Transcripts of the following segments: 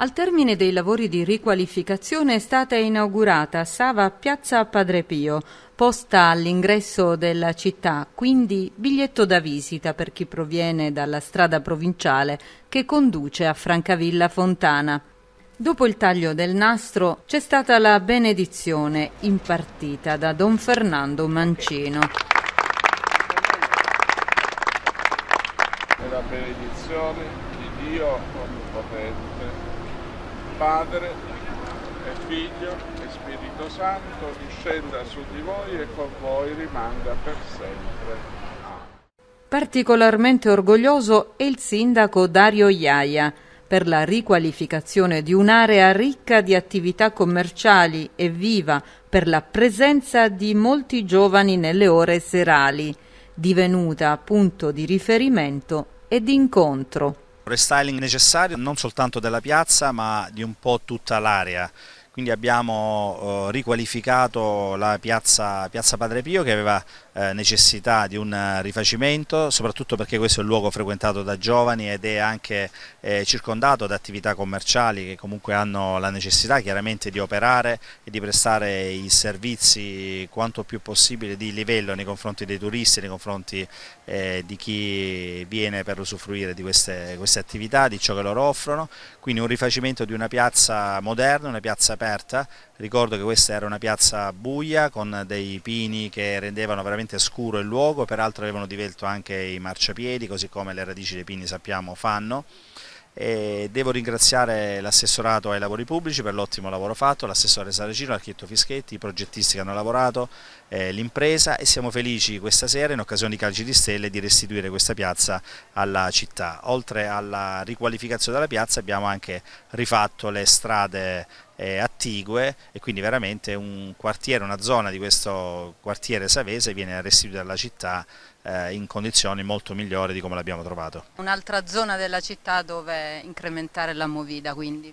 Al termine dei lavori di riqualificazione è stata inaugurata Sava Piazza Padre Pio, posta all'ingresso della città, quindi biglietto da visita per chi proviene dalla strada provinciale che conduce a Francavilla Fontana. Dopo il taglio del nastro c'è stata la benedizione impartita da Don Fernando Mancino. È la benedizione di Dio Onnipotente Padre e Figlio e Spirito Santo discenda su di voi e con voi rimanga per sempre. Particolarmente orgoglioso è il sindaco Dario Iaia per la riqualificazione di un'area ricca di attività commerciali e viva per la presenza di molti giovani nelle ore serali, divenuta punto di riferimento e di incontro restyling necessario non soltanto della piazza ma di un po' tutta l'area quindi abbiamo eh, riqualificato la piazza, piazza Padre Pio che aveva eh, necessità di un eh, rifacimento, soprattutto perché questo è un luogo frequentato da giovani ed è anche eh, circondato da attività commerciali che comunque hanno la necessità chiaramente di operare e di prestare i servizi quanto più possibile di livello nei confronti dei turisti, nei confronti eh, di chi viene per usufruire di queste, queste attività, di ciò che loro offrono, quindi un rifacimento di una piazza moderna, una piazza aperta aperta, ricordo che questa era una piazza buia con dei pini che rendevano veramente scuro il luogo, peraltro avevano divelto anche i marciapiedi, così come le radici dei pini sappiamo fanno. E devo ringraziare l'assessorato ai lavori pubblici per l'ottimo lavoro fatto, l'assessore Saracino, l'architetto Fischetti, i progettisti che hanno lavorato, eh, l'impresa e siamo felici questa sera in occasione di Calci di Stelle di restituire questa piazza alla città. Oltre alla riqualificazione della piazza abbiamo anche rifatto le strade eh, attigue e quindi veramente un quartiere, una zona di questo quartiere savese viene restituita alla città eh, in condizioni molto migliori di come l'abbiamo trovato. Un'altra zona della città dove incrementare la movida quindi?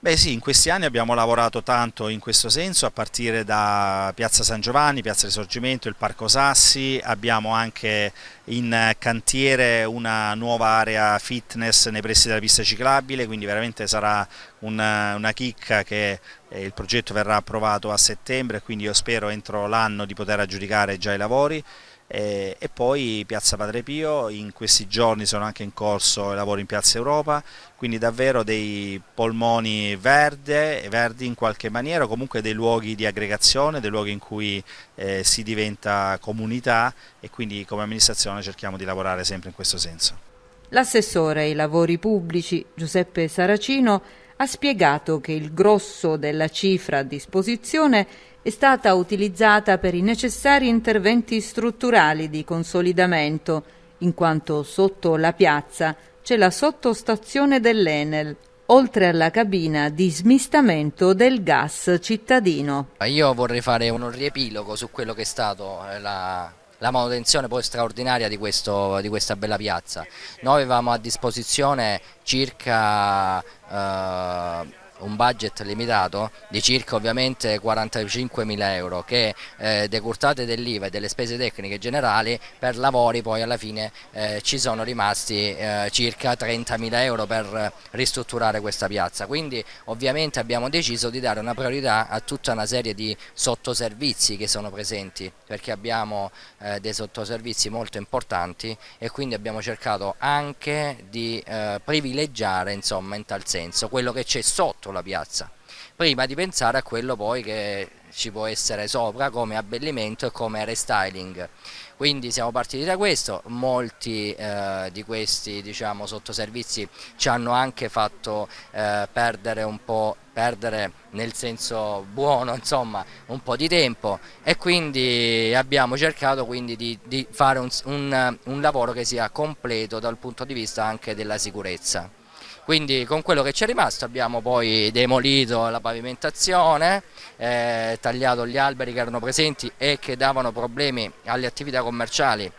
Beh sì, in questi anni abbiamo lavorato tanto in questo senso, a partire da Piazza San Giovanni, Piazza Risorgimento, il Parco Sassi, abbiamo anche in cantiere una nuova area fitness nei pressi della pista ciclabile, quindi veramente sarà una, una chicca che eh, il progetto verrà approvato a settembre, quindi io spero entro l'anno di poter aggiudicare già i lavori. Eh, e, poi Piazza Padre Pio, in questi giorni sono anche in corso i lavori in Piazza Europa, quindi davvero dei polmoni verde, verdi in qualche maniera, comunque dei luoghi di aggregazione, dei luoghi in cui eh, si diventa comunità e quindi come amministrazione cerchiamo di lavorare sempre in questo senso. L'assessore ai lavori pubblici Giuseppe Saracino ha spiegato che il grosso della cifra a disposizione è stata utilizzata per i necessari interventi strutturali di consolidamento, in quanto sotto la piazza c'è la sottostazione dell'Enel, oltre alla cabina di smistamento del gas cittadino. Io vorrei fare un riepilogo su quello che è stato eh, la la manutenzione poi straordinaria di, questo, di, questa bella piazza. Noi avevamo a disposizione circa eh, un budget limitato di circa ovviamente 45 mila euro che eh, decurtate dell'IVA e delle spese tecniche generali per lavori poi alla fine eh, ci sono rimasti eh, circa 30 mila euro per ristrutturare questa piazza quindi ovviamente abbiamo deciso di dare una priorità a tutta una serie di sottoservizi che sono presenti perché abbiamo eh, dei sottoservizi molto importanti e quindi abbiamo cercato anche di eh, privilegiare insomma in tal senso quello che c'è sotto dentro la piazza, prima di pensare a quello poi che ci può essere sopra come abbellimento e come restyling. Quindi siamo partiti da questo, molti eh, di questi diciamo, sottoservizi ci hanno anche fatto eh, perdere un po', perdere nel senso buono insomma, un po' di tempo e quindi abbiamo cercato quindi di, di fare un, un, un lavoro che sia completo dal punto di vista anche della sicurezza quindi con quello che ci è rimasto abbiamo poi demolito la pavimentazione, eh, tagliato gli alberi che erano presenti e che davano problemi alle attività commerciali,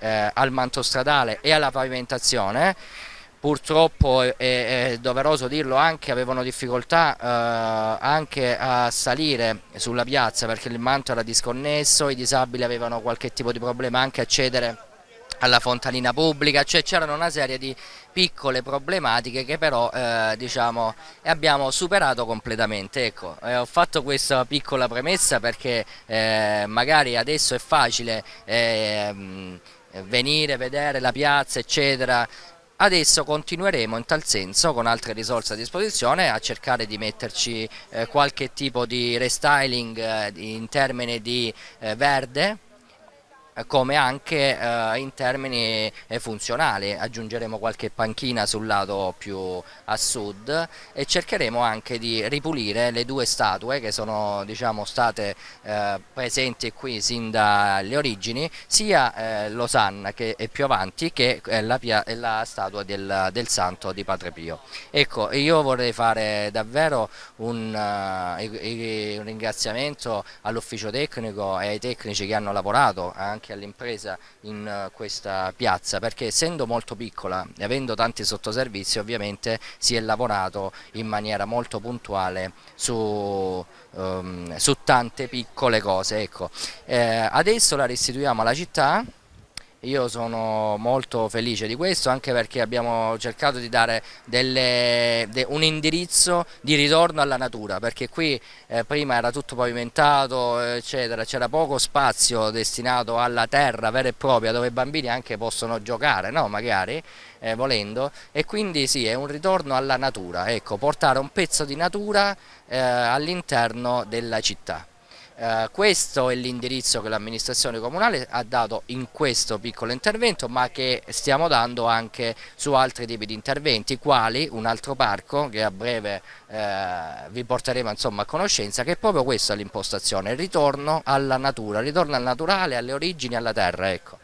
eh, al manto stradale e alla pavimentazione purtroppo è, doveroso dirlo anche avevano difficoltà eh, anche a salire sulla piazza perché il manto era disconnesso, i disabili avevano qualche tipo di problema anche a cedere alla fontanina pubblica, cioè c'erano una serie di piccole problematiche che però eh, diciamo, abbiamo superato completamente. Ecco, eh, ho fatto questa piccola premessa perché eh, magari adesso è facile eh, mm, venire, vedere la piazza eccetera, Adesso continueremo in tal senso con altre risorse a disposizione a cercare di metterci eh, qualche tipo di restyling eh, in termini di verde come anche eh, in termini eh, funzionali, aggiungeremo qualche panchina sul lato più a sud e cercheremo anche di ripulire le due statue che sono diciamo, state eh, presenti qui sin dalle origini, sia eh, Losanna che è più avanti che eh, la, la statua del, del, santo di Padre Pio. Ecco, io vorrei fare davvero un, uh, un ringraziamento all'ufficio tecnico e ai tecnici che hanno lavorato anche anche all'impresa in eh, questa piazza perché essendo molto piccola e avendo tanti sottoservizi ovviamente si è lavorato in maniera molto puntuale su, um, su tante piccole cose. Ecco. Eh, adesso la restituiamo alla città io sono molto felice di questo anche perché abbiamo cercato di dare delle, de, un indirizzo di ritorno alla natura perché qui eh, prima era tutto pavimentato eccetera, c'era poco spazio destinato alla terra vera e propria dove i bambini anche possono giocare, no? magari eh, volendo e quindi sì è un ritorno alla natura, ecco portare un pezzo di natura eh, all'interno della città. Eh, questo è l'indirizzo che l'amministrazione comunale ha dato in questo piccolo intervento ma che stiamo dando anche su altri tipi di interventi quali un altro parco che a breve eh, vi porteremo insomma, a conoscenza che è proprio questa l'impostazione, il ritorno alla natura, il ritorno al naturale, alle origini, alla terra. Ecco.